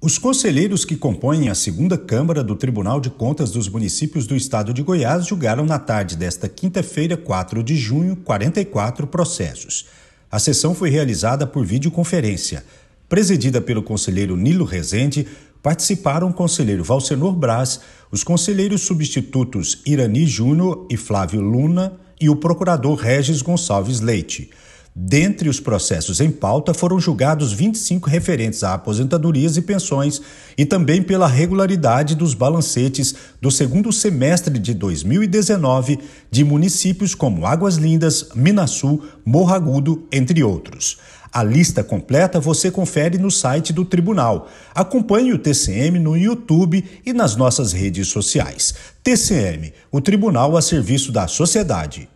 Os conselheiros que compõem a segunda Câmara do Tribunal de Contas dos Municípios do Estado de Goiás julgaram na tarde desta quinta-feira, 4 de junho, 44 processos. A sessão foi realizada por videoconferência. Presidida pelo conselheiro Nilo Rezende, participaram o conselheiro Valcenor Braz, os conselheiros substitutos Irani Júnior e Flávio Luna e o procurador Regis Gonçalves Leite. Dentre os processos em pauta foram julgados 25 referentes a aposentadorias e pensões e também pela regularidade dos balancetes do segundo semestre de 2019 de municípios como Águas Lindas, Minasul, Morro Agudo, entre outros. A lista completa você confere no site do tribunal. Acompanhe o TCM no YouTube e nas nossas redes sociais. TCM, o tribunal a serviço da sociedade.